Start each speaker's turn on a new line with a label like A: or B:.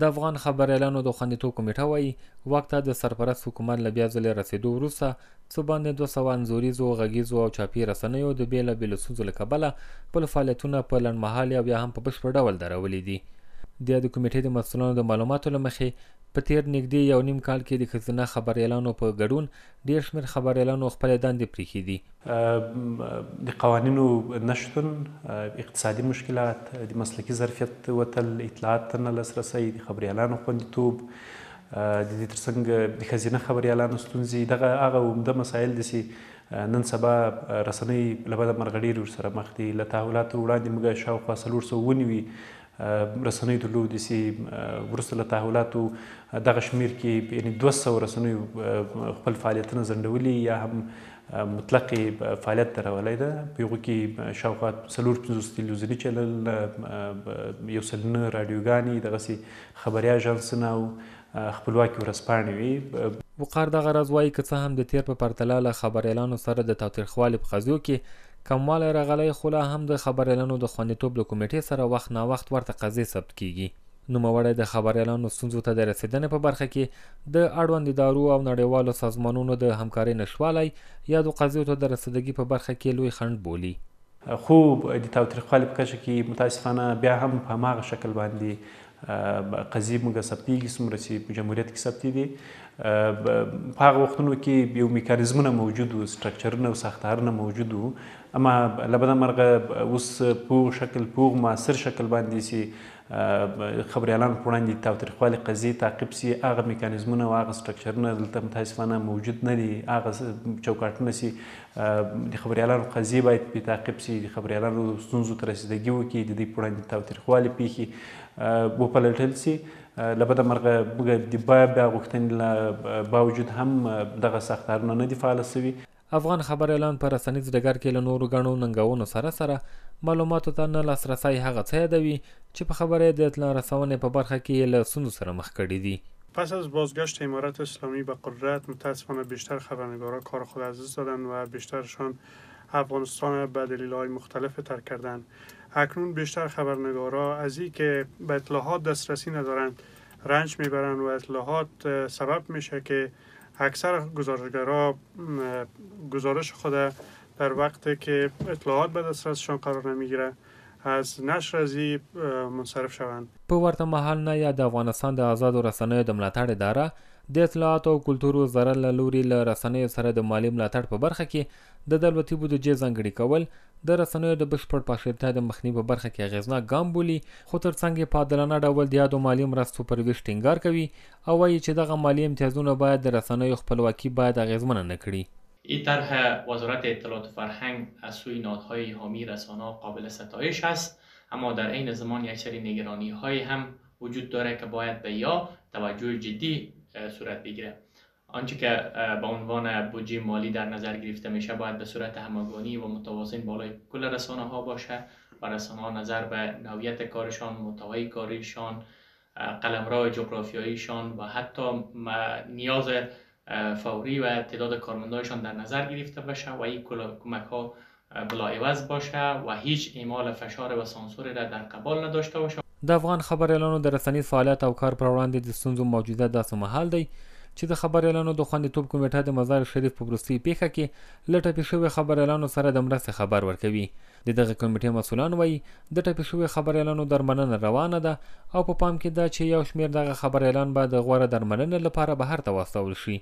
A: د افغان خبريالانو د خوندیتوب کمیټه وایي وخت د سرپرست حکومت له بیا ځلې رسیدو وروسته څه باندې دوه سوه انځوریزو غږیزو او چاپي رسنیو د بېلابېلو ستونزو له کبله خپل فعالیتونه په لنډمهالې او یا هم په بشپړ ډول درولي دي د یاد کمیټې د مسولانو د معلوماتو لمخې په تیر نږدې یو نیم کال کې د خزانه خبريالانو په ګډون ډیر شمېر خبريالانو خپل دندې پریښې دي د قوانینو نشتون اقتصادي مشکلات د مسلکي ظرفیت وتل
B: اطلاعات نه لاسرسي د خبريالانو خوندیتوب د دې ترڅنګ د خزینه خبريالانو ستونزې دغه هغه عمده مسایل دي چې نن سبا رسنۍ لبد مرغړی ور سره مخ دي له تحولاتو وړاندې موږ شاوخوا څلور سو ونیوي رسنۍ درلودې سي ورسره له تحولاتو دغه شمیر کې یعنی 200 رسنۍ خپل فعالیتونه ځنډولي یا هم مطلق فعالیت درولې ده په یو کې شاوخوا سلور 50 تلویزیوني چینل یو سلنه
A: رادیوګانی دغه سي خبري اژانسونه او خپلواکي ورسپانې وي وقار دغه راز وایي که څه هم د تیر په پرتله له خبر اعلانو سره د تاوتریخوالي په قضیو کې کموالی راغلی خو لا هم د خبریالانو د خوندیتوب له کمیټې سره وخت ناوخت ورته قضیې ثبت کیږي نوموړی د خبریالانو ستونزو ته د رسیدنې په برخه کې د اړوند ادارو او نړیوالو سازمانونو د همکارۍ نشوالی یا د قضیو ته د رسیدګۍ په برخه کې لوی خنډ بولي خو د تاوتریخوالي په کچه کې متاسفانه بیا هم په هماغه شکل
B: باندې قضیې موږ ثبتېږي څومره چې په جمهوریت کې ثبتې دي په هغه وختونو کې یو میکانیزمونه موجود وو سټرکچرونه او ساختارونه موجود وو اما لبدا مرغه اوس په شکل په معاصر شکل باندې سي خبريالان په وړاندې تاو تاریخوالي قضیه تعقیب سي هغه میکانیزمونه او هغه سټرکچرونه دلته متاسفانه موجود نه دي هغه چوکاټونه سي د خبريالانو قضیه باید په تعقیب سي د خبريالانو ستونزو تر رسیدګي وکړي د دې په وړاندې تاو تاریخوالي پیخي وپلټل سي لبد مرغه د بیا بیا غوښتنې باوجود
A: هم دغه ساختارونه نه دي فعال سوي افغان خبر اعلان پر رسنیز ډګر کې له نورو غنو ننګونو سره سره معلوماتو ته نه لاسرسي هغه څه یادوي چې په خبره د اطلاع رسونې په برخه کې له سونو سره مخ کړي دي
C: پس از بازگشت امارت اسلامی به قدرت متاسفانه بیشتر خبرنگارا کار خود عزیز دادن و بیشترشان افغانستان به دلیل های مختلف ترک کردن اکنون بیشتر خبرنگارا از این که به اطلاعات دسترسی ندارند رنج میبرند و اطلاعات سبب میشه که اکثر گزارشگرا گزارش خود در وقتی که اطلاعات به دسترسشان قرار نمیگیره از نشر از منصرف شوند
A: په محل نه یا د افغانستان د آزاد رسنیو د اداره د اطلاعاتو او کلتور وزارت له لوري له رسنیو سره د مالی ملاتړ په برخه کې د دولتي بودیجې ځانګړي کول د رسنیو د بشپړ پاشرتیا د مخنیوي په برخه کې اغیزناک ګام بولي خو تر څنګ یې په عادلانه ډول د یادو مالي مرستو پر ویش ټینګار کوي او وایي چې دغه مالي امتیازونه باید د رسنیو خپلواکي باید اغیزمنه نه کړي
D: این طرح وزارت اطلاعات و فرهنگ از سوی نهادهای حامی رسانه قابل ستایش است اما در عین زمان یک سری نگرانی های هم وجود داره که باید به یا توجه جدی صورت بگیره آنچه که به عنوان بودجه مالی در نظر گرفته میشه باید به صورت همگانی و متوازن بالای کل رسانه ها باشه و رسانه ها نظر به نویت کارشان، محتوای کارشان، قلمرو جغرافیاییشان و حتی نیاز فوری و تعداد کارمندایشان در نظر گرفته باشه و این کمک ها بلاعوض باشه و هیچ اعمال فشار و سانسوری را در قبال نداشته باشه
A: د افغان خبريالانو د رسنیز فعالیت او کار پر وړاندې د ستونزو موجوده داسې مهال دی چې د خبريالانو د خوندیتوب کمیټه د مزار شریف په وروستۍ پیښه کې له ټپي شوي خبريالانو سره د مرستې خبر ورکوي د دغه کمیټې مسؤلان وایي د ټپي شوي خبريالانو درملنه روانه ده او په پا پام کې ده چې یو شمېر دغه خبريالان به د غوره درملنې لپاره بهر ته واستول شي